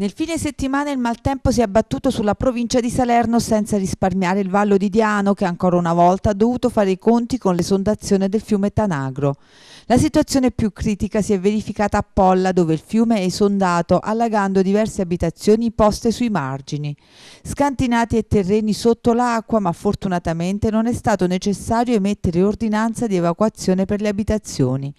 Nel fine settimana il maltempo si è abbattuto sulla provincia di Salerno senza risparmiare il Vallo di Diano che ancora una volta ha dovuto fare i conti con l'esondazione del fiume Tanagro. La situazione più critica si è verificata a Polla dove il fiume è esondato allagando diverse abitazioni poste sui margini. Scantinati e terreni sotto l'acqua ma fortunatamente non è stato necessario emettere ordinanza di evacuazione per le abitazioni.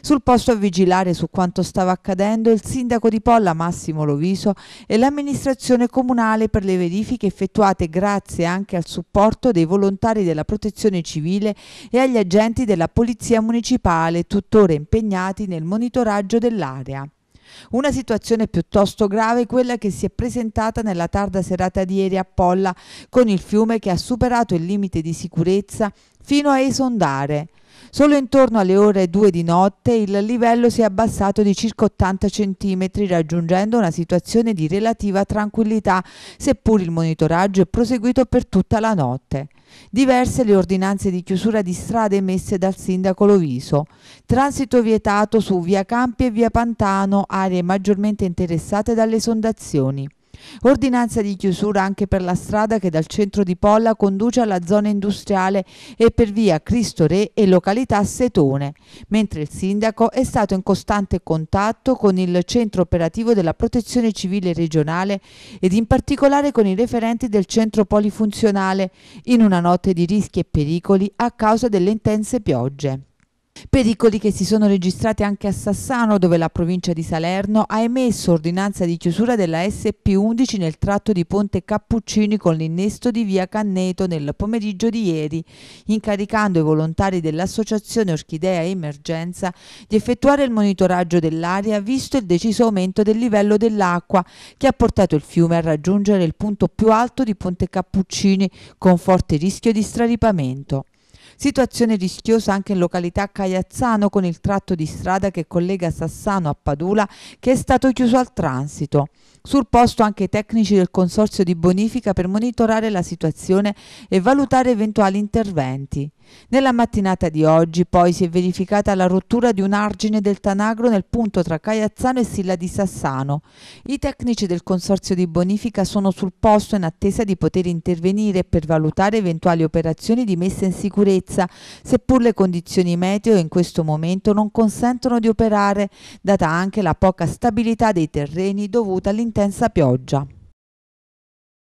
Sul posto a vigilare su quanto stava accadendo il sindaco di Polla Massimo Loviso Treviso e l'amministrazione comunale per le verifiche effettuate grazie anche al supporto dei volontari della protezione civile e agli agenti della polizia municipale tuttora impegnati nel monitoraggio dell'area. Una situazione piuttosto grave quella che si è presentata nella tarda serata di ieri a Polla con il fiume che ha superato il limite di sicurezza fino a esondare. Solo intorno alle ore 2 di notte il livello si è abbassato di circa 80 cm raggiungendo una situazione di relativa tranquillità seppur il monitoraggio è proseguito per tutta la notte. Diverse le ordinanze di chiusura di strade emesse dal sindaco Loviso. Transito vietato su via Campi e via Pantano, aree maggiormente interessate dalle sondazioni. Ordinanza di chiusura anche per la strada che dal centro di Polla conduce alla zona industriale e per via Cristo Re e località Setone, mentre il sindaco è stato in costante contatto con il centro operativo della protezione civile regionale ed in particolare con i referenti del centro polifunzionale in una notte di rischi e pericoli a causa delle intense piogge. Pericoli che si sono registrati anche a Sassano, dove la provincia di Salerno ha emesso ordinanza di chiusura della SP11 nel tratto di Ponte Cappuccini con l'innesto di via Canneto nel pomeriggio di ieri, incaricando i volontari dell'Associazione Orchidea Emergenza di effettuare il monitoraggio dell'aria visto il deciso aumento del livello dell'acqua che ha portato il fiume a raggiungere il punto più alto di Ponte Cappuccini con forte rischio di straripamento. Situazione rischiosa anche in località Cagliazzano con il tratto di strada che collega Sassano a Padula che è stato chiuso al transito. Sul posto anche i tecnici del Consorzio di Bonifica per monitorare la situazione e valutare eventuali interventi. Nella mattinata di oggi poi si è verificata la rottura di un argine del Tanagro nel punto tra Caiazzano e Silla di Sassano. I tecnici del Consorzio di Bonifica sono sul posto in attesa di poter intervenire per valutare eventuali operazioni di messa in sicurezza, seppur le condizioni meteo in questo momento non consentono di operare, data anche la poca stabilità dei terreni dovuta all'interno intensa pioggia.